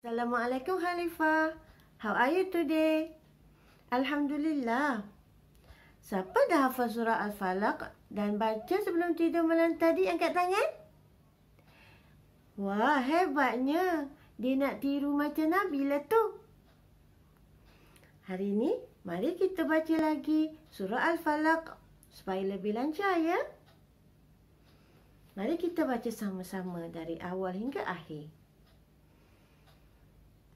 Assalamualaikum Khalifah. How are you today? Alhamdulillah. Siapa dah hafal surah Al-Falaq dan baca sebelum tidur malam tadi angkat tangan? Wah, hebatnya. Dia nak tiru macam Nabi lah tu. Hari ini mari kita baca lagi surah Al-Falaq supaya lebih lancar ya. Mari kita baca sama-sama dari awal hingga akhir.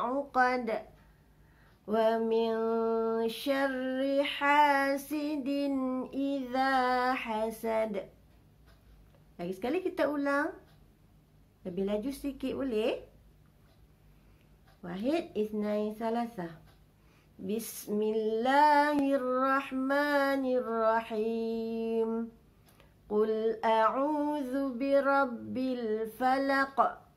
عقد ومن شر حاسد إذا حسد Lagi sekali kita ulang. Lebih laju sikit boleh? Wahid isnai salasa. Bismillahirrahmanirrahim. Qul a'udhu birabbil falak. Qul a'udhu birabbil falak.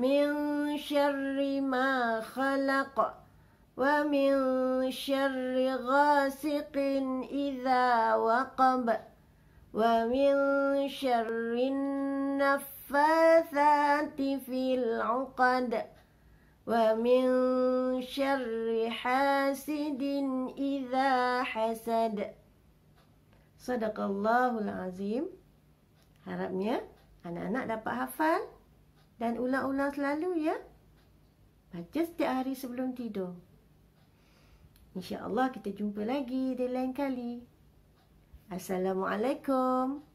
من شر ما خلق ومن شر غاسق إذا وقب ومن شر النفاثات في العقد ومن شر حاسد إذا حسد صدق الله العظيم Harapnya anak-anak dapat hafal Dan ulang-ulang selalu ya. Baca setiap hari sebelum tidur. InsyaAllah kita jumpa lagi di lain kali. Assalamualaikum.